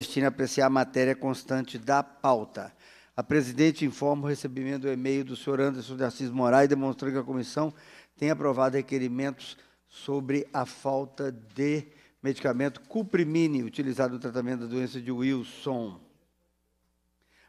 Cristina apreciar a matéria constante da pauta. A presidente informa o recebimento do e-mail do senhor Anderson de Assis Moraes, demonstrando que a comissão tem aprovado requerimentos sobre a falta de medicamento cuprimine utilizado no tratamento da doença de Wilson.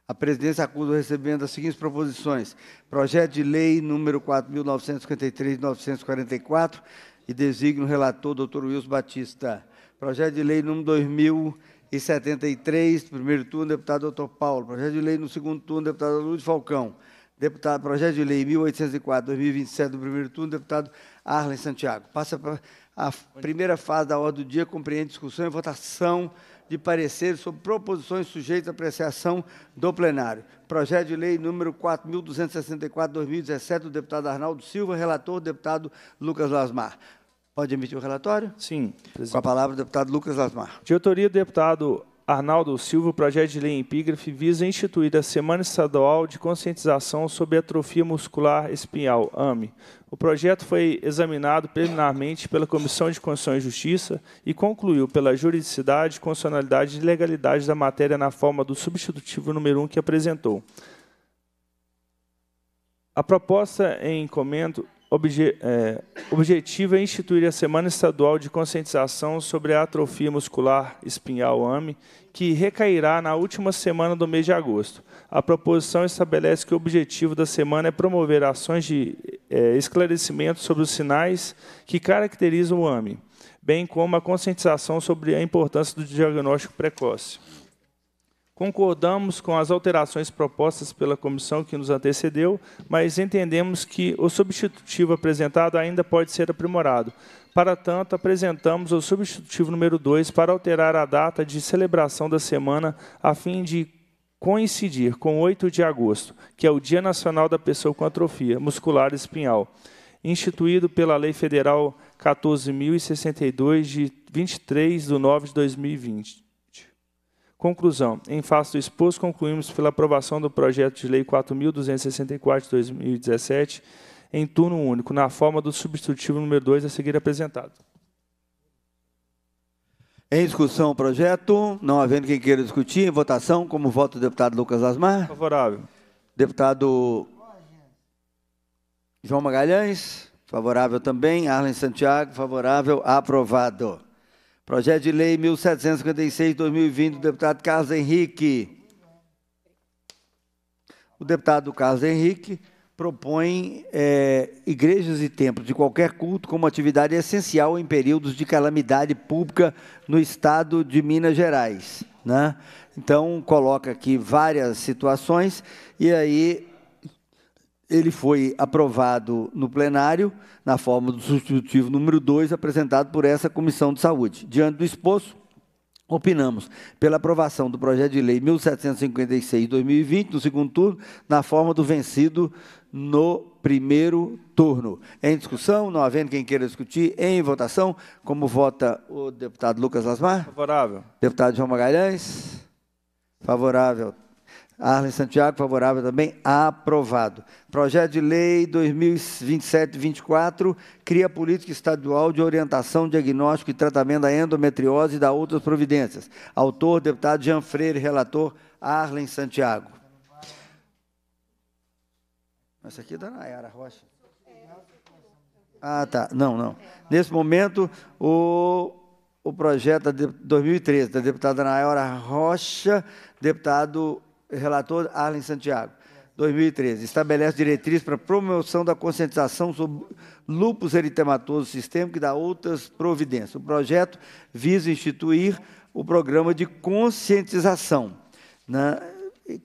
A presidência acusa o recebimento das seguintes proposições: projeto de lei número 4953 944 e designa o relator Dr. Wilson Batista. Projeto de lei número 2000 e 73, primeiro turno, deputado doutor Paulo. Projeto de lei no segundo turno, deputado Luiz Falcão. Deputado, projeto de lei 1804, 2027, do primeiro turno, deputado Arlen Santiago. Passa para a primeira fase da ordem do dia, compreende discussão e votação de pareceres sobre proposições sujeitas à apreciação do plenário. Projeto de lei número 4.264, 2017, do deputado Arnaldo Silva, relator, deputado Lucas Lasmar. Pode emitir o relatório? Sim. Com a palavra, o deputado Lucas Lasmar. De autoria do deputado Arnaldo Silva, o projeto de lei em epígrafe visa instituir a Semana Estadual de Conscientização sobre Atrofia Muscular Espinhal, AME. O projeto foi examinado preliminarmente pela Comissão de Constituição e Justiça e concluiu pela juridicidade, constitucionalidade e legalidade da matéria na forma do substitutivo número 1 que apresentou. A proposta em comento obje, é, objetivo é instituir a Semana Estadual de Conscientização sobre a Atrofia Muscular Espinhal AME, que recairá na última semana do mês de agosto. A proposição estabelece que o objetivo da semana é promover ações de é, esclarecimento sobre os sinais que caracterizam o AME, bem como a conscientização sobre a importância do diagnóstico precoce. Concordamos com as alterações propostas pela comissão que nos antecedeu, mas entendemos que o substitutivo apresentado ainda pode ser aprimorado. Para tanto, apresentamos o substitutivo número 2 para alterar a data de celebração da semana a fim de coincidir com 8 de agosto, que é o Dia Nacional da Pessoa com Atrofia Muscular Espinhal, instituído pela Lei Federal 14.062, de 23 de 9 de 2020. Conclusão. Em face do exposto, concluímos pela aprovação do projeto de lei 4.264 de 2017, em turno único, na forma do substitutivo número 2 a seguir apresentado. Em discussão o projeto, não havendo quem queira discutir, em votação, como vota o deputado Lucas Asmar? Favorável. Deputado João Magalhães, favorável também. Arlen Santiago, favorável. Aprovado. Projeto de Lei 1756-2020 do deputado Carlos Henrique. O deputado Carlos Henrique propõe é, igrejas e templos de qualquer culto como atividade essencial em períodos de calamidade pública no estado de Minas Gerais. Né? Então, coloca aqui várias situações e aí ele foi aprovado no plenário, na forma do substitutivo número 2, apresentado por essa Comissão de Saúde. Diante do exposto, opinamos pela aprovação do projeto de lei 1756-2020, no segundo turno, na forma do vencido no primeiro turno. Em discussão, não havendo quem queira discutir, em votação, como vota o deputado Lucas Lasmar? Favorável. Deputado João Magalhães? Favorável. Arlen Santiago, favorável também. Aprovado. Projeto de Lei 2027-24 cria política estadual de orientação, diagnóstico e tratamento da endometriose e da outras providências. Autor, deputado Jean Freire, relator Arlen Santiago. Essa aqui é da Nayara Rocha. Ah, tá. Não, não. Nesse momento, o o projeto é de 2013 da deputada Nayara Rocha, deputado relator Arlen Santiago, 2013, estabelece diretrizes para promoção da conscientização sobre lúpus eritematoso sistêmico e da outras providências. O projeto visa instituir o programa de conscientização, né,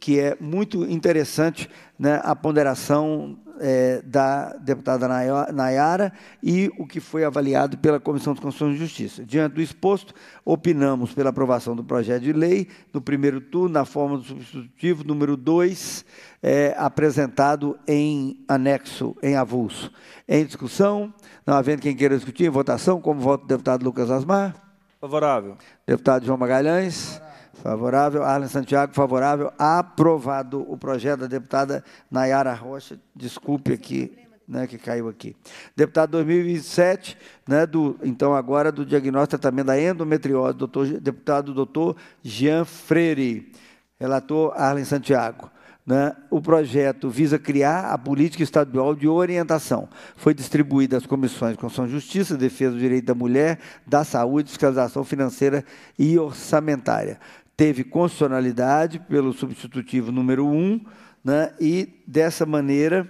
que é muito interessante né, a ponderação é, da deputada Nayara e o que foi avaliado pela Comissão de Constituição e Justiça. Diante do exposto, opinamos pela aprovação do projeto de lei no primeiro turno, na forma do substitutivo número 2, é, apresentado em anexo, em avulso. Em discussão, não havendo quem queira discutir, em votação, como voto do deputado Lucas Asmar? Favorável. Deputado João Magalhães? Favorável, Arlen Santiago, favorável. Aprovado o projeto da deputada Nayara Rocha. Desculpe aqui, né, que caiu aqui. Deputado 2027, né, do, então agora do diagnóstico e tratamento da endometriose, doutor, deputado doutor Jean Freire. Relator Arlen Santiago. Né? O projeto visa criar a política estadual de orientação. Foi distribuída às comissões Constituição e Justiça, Defesa do Direito da Mulher, da Saúde, Fiscalização Financeira e Orçamentária teve constitucionalidade pelo substitutivo número 1, um, né, e dessa maneira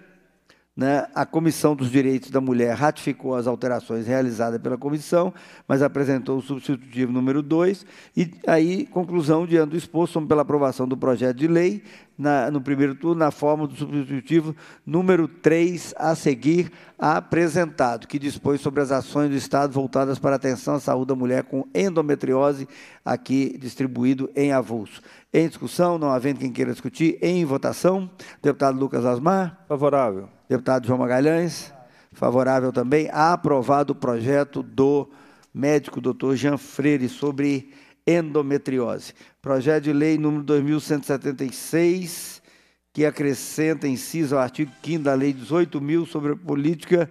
né? A Comissão dos Direitos da Mulher ratificou as alterações realizadas pela comissão, mas apresentou o substitutivo número 2. E aí, conclusão, diante do exposto, pela aprovação do projeto de lei, na, no primeiro turno, na forma do substitutivo número 3 a seguir apresentado, que dispõe sobre as ações do Estado voltadas para a atenção à saúde da mulher com endometriose, aqui distribuído em avulso. Em discussão, não havendo quem queira discutir, em votação, deputado Lucas Asmar. Favorável. Deputado João Magalhães, favorável também. Aprovado o projeto do médico doutor Jean Freire sobre endometriose. Projeto de lei número 2176, que acrescenta inciso ao artigo 5 da Lei 18.000 sobre a política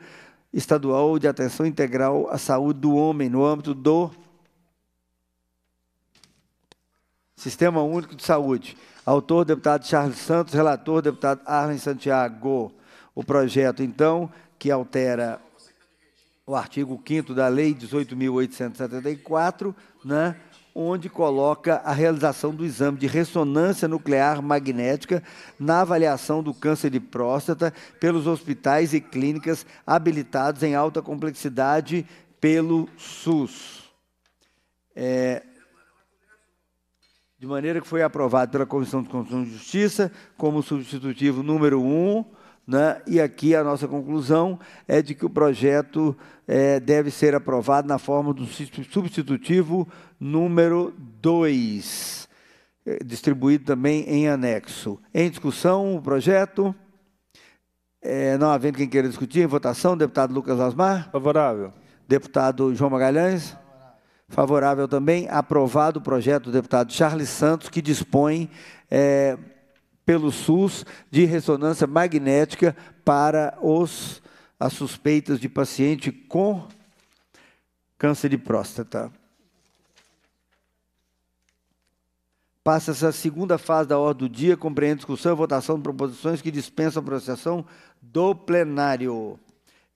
estadual de atenção integral à saúde do homem no âmbito do Sistema Único de Saúde. Autor, deputado Charles Santos. Relator, deputado Arlen Santiago. O projeto, então, que altera o artigo 5 da Lei 18.874, né, onde coloca a realização do exame de ressonância nuclear magnética na avaliação do câncer de próstata pelos hospitais e clínicas habilitados em alta complexidade pelo SUS. É, de maneira que foi aprovado pela Comissão de Constituição e Justiça como substitutivo número 1. Um, né? E aqui a nossa conclusão é de que o projeto é, deve ser aprovado na forma do substitutivo número 2, é, distribuído também em anexo. Em discussão, o projeto. É, não havendo quem queira discutir, em votação, deputado Lucas Asmar. Favorável. Deputado João Magalhães. Favorável também. Aprovado o projeto do deputado Charles Santos, que dispõe é, pelo SUS de ressonância magnética para os as suspeitas de paciente com câncer de próstata. Passa essa segunda fase da ordem do dia, compreende discussão e votação de proposições que dispensam a apreciação do plenário.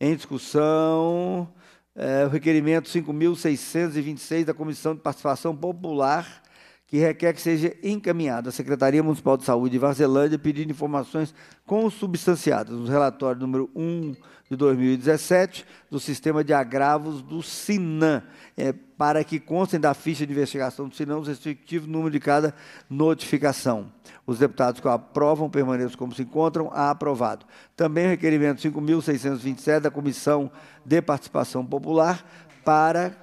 Em discussão, é, o requerimento 5.626 da Comissão de Participação Popular que requer que seja encaminhado à Secretaria Municipal de Saúde de Varzelândia pedindo informações consubstanciadas no relatório número 1 de 2017 do Sistema de Agravos do SINAM, é, para que constem da ficha de investigação do SINAM os respectivos números de cada notificação. Os deputados que aprovam permaneçam como se encontram. aprovado. Também o requerimento 5.627 da Comissão de Participação Popular para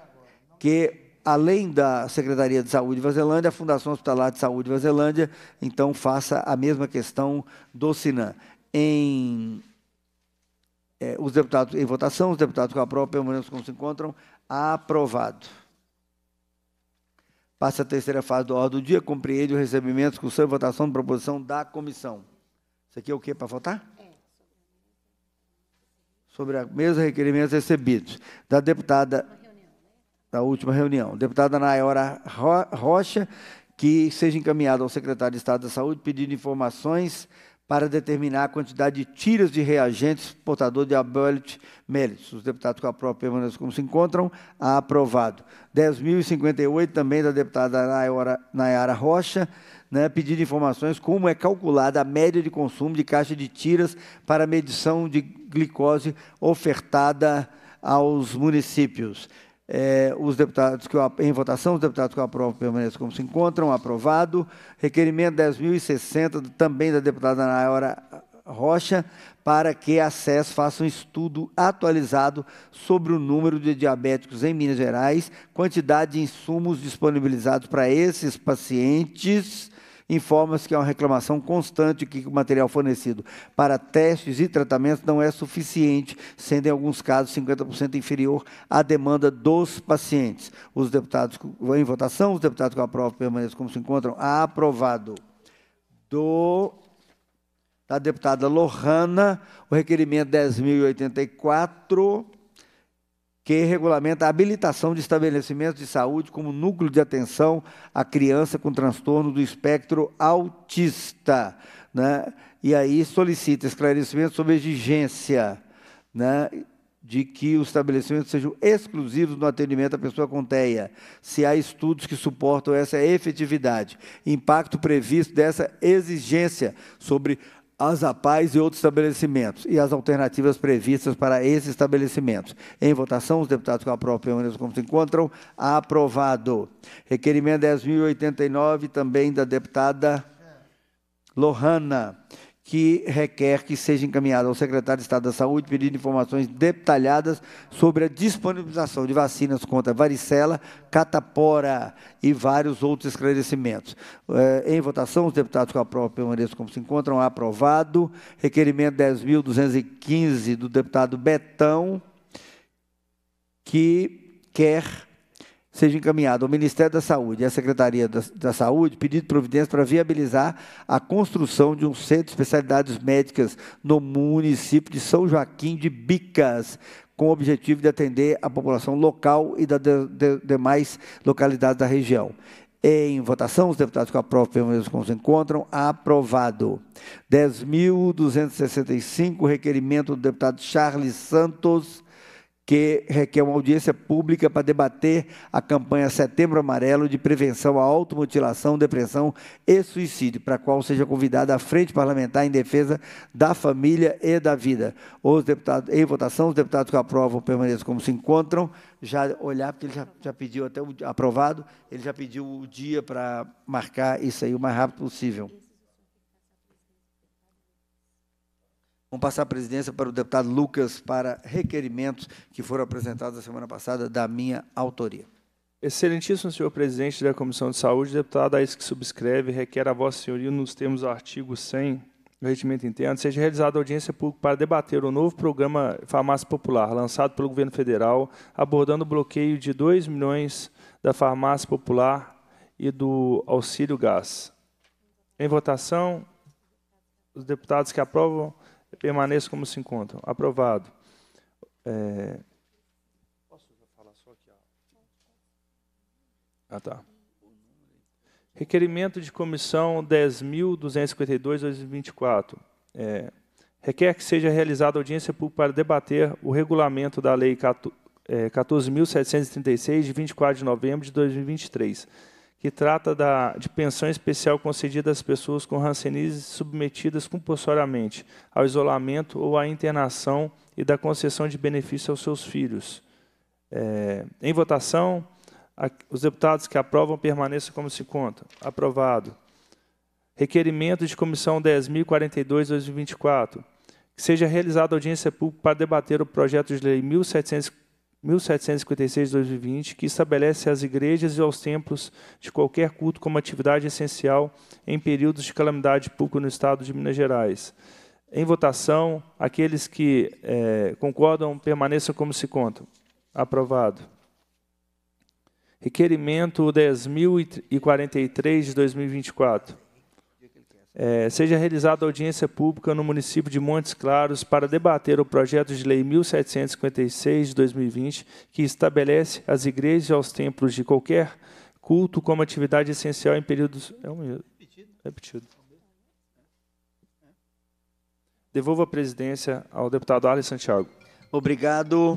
que além da Secretaria de Saúde de Vazelândia, a Fundação Hospitalar de Saúde de Vazelândia, então faça a mesma questão do Sinan. Em é, os deputados em votação, os deputados com a própria, permanentes como se encontram, aprovado. Passa a terceira fase da ordem do dia, compreende o recebimento, discussão e votação de proposição da comissão. Isso aqui é o que para votar? É. Sobre a mesa, requerimentos recebidos. Da deputada da última reunião. Deputada Nayora Rocha, que seja encaminhado ao secretário de Estado da Saúde pedindo informações para determinar a quantidade de tiras de reagentes portador de abólite méritos. Os deputados com a própria permanência como se encontram, aprovado. 10.058 também da deputada Nayora, Nayara Rocha, né, pedindo informações como é calculada a média de consumo de caixa de tiras para medição de glicose ofertada aos municípios. É, os deputados que eu, em votação, os deputados que eu aprovo permaneçam como se encontram. Aprovado. Requerimento 10.060, também da deputada Nayora Rocha, para que a SES faça um estudo atualizado sobre o número de diabéticos em Minas Gerais, quantidade de insumos disponibilizados para esses pacientes informa-se que há uma reclamação constante que o material fornecido para testes e tratamentos não é suficiente, sendo em alguns casos 50% inferior à demanda dos pacientes. Os deputados em votação, os deputados que aprovam permaneçam como se encontram. Aprovado. Do da deputada Lohana, o requerimento 10.084 que regulamenta a habilitação de estabelecimentos de saúde como núcleo de atenção à criança com transtorno do espectro autista. Né? E aí solicita esclarecimento sobre a exigência né, de que os estabelecimentos sejam exclusivos no atendimento à pessoa com TEA, se há estudos que suportam essa efetividade, impacto previsto dessa exigência sobre as APAES e outros estabelecimentos e as alternativas previstas para esses estabelecimentos. Em votação, os deputados que aprovam permaneçam como se encontram. Aprovado. Requerimento 10.089, também da deputada Lohana, que requer que seja encaminhado ao secretário de Estado da Saúde pedindo informações detalhadas sobre a disponibilização de vacinas contra varicela, catapora e vários outros esclarecimentos. É, em votação, os deputados que aprovam permaneçam como se encontram. Aprovado. Requerimento 10.215 do deputado Betão, que quer seja encaminhado ao Ministério da Saúde e à Secretaria da, da Saúde pedido de providência para viabilizar a construção de um centro de especialidades médicas no município de São Joaquim de Bicas, com o objetivo de atender a população local e das de, de, demais localidades da região. Em votação, os deputados que aprovam permaneçam como se encontram. Aprovado. 10.265, requerimento do deputado Charles Santos, que requer uma audiência pública para debater a campanha Setembro Amarelo de prevenção à automutilação, depressão e suicídio, para a qual seja convidada a Frente Parlamentar em Defesa da Família e da Vida. Os deputados, em votação, os deputados que aprovam permaneçam como se encontram. Já olhar, porque ele já, já pediu até o aprovado, ele já pediu o dia para marcar isso aí o mais rápido possível. Vamos passar a presidência para o deputado Lucas para requerimentos que foram apresentados na semana passada da minha autoria. Excelentíssimo senhor presidente da Comissão de Saúde, deputado, a isso que subscreve, requer a vossa senhoria, nos termos do artigo 100 do Regimento Interno, seja realizada audiência pública para debater o novo programa Farmácia Popular, lançado pelo governo federal, abordando o bloqueio de 2 milhões da Farmácia Popular e do Auxílio Gás. Em votação, os deputados que aprovam permaneça como se encontram. Aprovado. É... Posso falar só aqui? Ah, tá. Requerimento de comissão 10.252-2024. É, requer que seja realizada audiência pública para debater o regulamento da Lei 14.736, é, de 24 de novembro de 2023 que trata da, de pensão especial concedida às pessoas com rancenise submetidas compulsoriamente ao isolamento ou à internação e da concessão de benefício aos seus filhos. É, em votação, a, os deputados que aprovam permaneçam como se conta. Aprovado. Requerimento de Comissão 10.042-2024. Que seja realizada audiência pública para debater o projeto de lei 1740 1756-2020, que estabelece às igrejas e aos templos de qualquer culto como atividade essencial em períodos de calamidade pública no Estado de Minas Gerais. Em votação, aqueles que é, concordam permaneçam como se contam. Aprovado. Requerimento 10.043 de 2024 é, seja realizada audiência pública no município de Montes Claros para debater o projeto de lei 1756 de 2020, que estabelece as igrejas e aos templos de qualquer culto como atividade essencial em períodos. É um repetido. Devolvo a presidência ao deputado Alex Santiago. Obrigado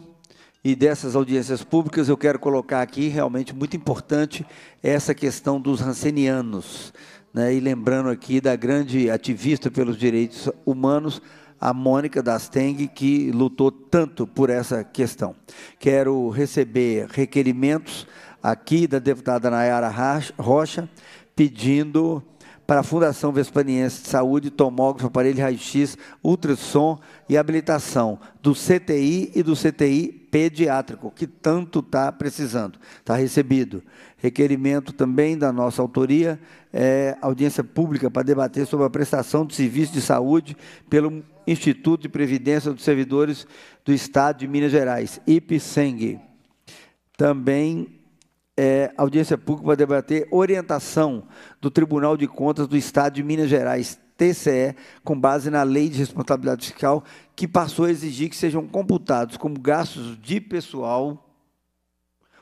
e dessas audiências públicas, eu quero colocar aqui, realmente muito importante, essa questão dos rancenianos. Né? E lembrando aqui da grande ativista pelos direitos humanos, a Mônica Dasteng, que lutou tanto por essa questão. Quero receber requerimentos aqui da deputada Nayara Rocha, pedindo para a Fundação Vespaniense de Saúde, tomógrafo, aparelho raio-x, ultrassom e habilitação do CTI e do CTI pediátrico, que tanto está precisando. Está recebido. Requerimento também da nossa autoria, é, audiência pública para debater sobre a prestação de serviço de saúde pelo Instituto de Previdência dos Servidores do Estado de Minas Gerais, IPSENG. Também é, audiência pública para debater orientação do Tribunal de Contas do Estado de Minas Gerais, TCE, com base na Lei de Responsabilidade Fiscal, que passou a exigir que sejam computados como gastos de pessoal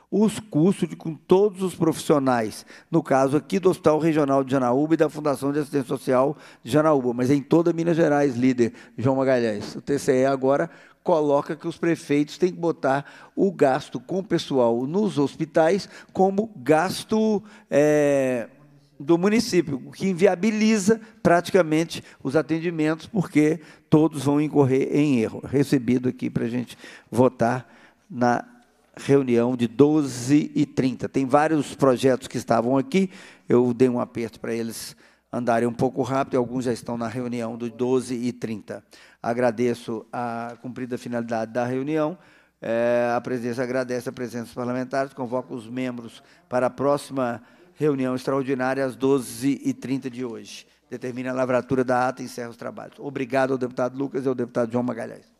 os custos de, com todos os profissionais, no caso aqui do Hospital Regional de Janaúba e da Fundação de Assistência Social de Janaúba, mas em toda Minas Gerais, líder João Magalhães. O TCE agora coloca que os prefeitos têm que botar o gasto com o pessoal nos hospitais como gasto é, do município, o que inviabiliza praticamente os atendimentos, porque todos vão incorrer em erro. Recebido aqui para a gente votar na reunião de 12 e 30. Tem vários projetos que estavam aqui, eu dei um aperto para eles andarem um pouco rápido, e alguns já estão na reunião do 12 e 30. Agradeço a cumprida finalidade da reunião. É, a presidência agradece a presença dos parlamentares, convoca os membros para a próxima reunião extraordinária às 12h30 de hoje. Determina a lavratura da ata e encerra os trabalhos. Obrigado ao deputado Lucas e ao deputado João Magalhães.